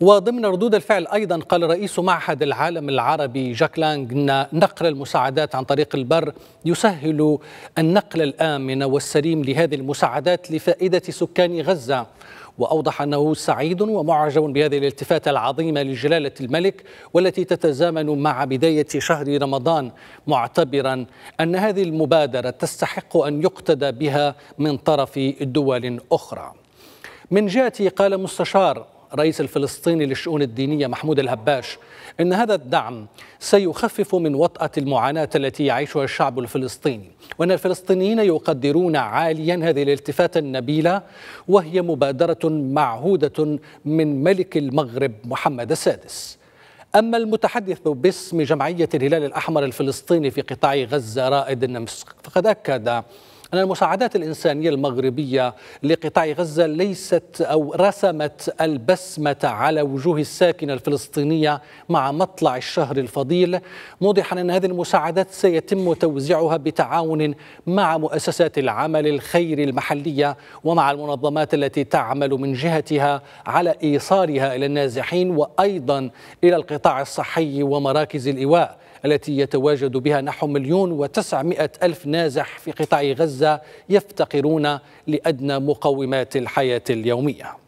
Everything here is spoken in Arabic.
وضمن ردود الفعل أيضا قال رئيس معهد العالم العربي جاك لانغ أن نقل المساعدات عن طريق البر يسهل النقل الآمن والسليم لهذه المساعدات لفائدة سكان غزة وأوضح أنه سعيد ومعجب بهذه الالتفاتة العظيمة لجلالة الملك والتي تتزامن مع بداية شهر رمضان معتبرا أن هذه المبادرة تستحق أن يقتدى بها من طرف دول أخرى من جهته قال مستشار رئيس الفلسطيني للشؤون الدينية محمود الهباش أن هذا الدعم سيخفف من وطأة المعاناة التي يعيشها الشعب الفلسطيني وأن الفلسطينيين يقدرون عاليا هذه الالتفاتة النبيلة وهي مبادرة معهودة من ملك المغرب محمد السادس أما المتحدث باسم جمعية الهلال الأحمر الفلسطيني في قطاع غزة رائد النمس فقد أكد أن المساعدات الإنسانية المغربية لقطاع غزة ليست أو رسمت البسمة على وجوه الساكنة الفلسطينية مع مطلع الشهر الفضيل موضحا أن هذه المساعدات سيتم توزيعها بتعاون مع مؤسسات العمل الخيري المحلية ومع المنظمات التي تعمل من جهتها على إيصالها إلى النازحين وأيضا إلى القطاع الصحي ومراكز الإيواء التي يتواجد بها نحو مليون وتسعمائة ألف نازح في قطاع غزة يفتقرون لأدنى مقومات الحياة اليومية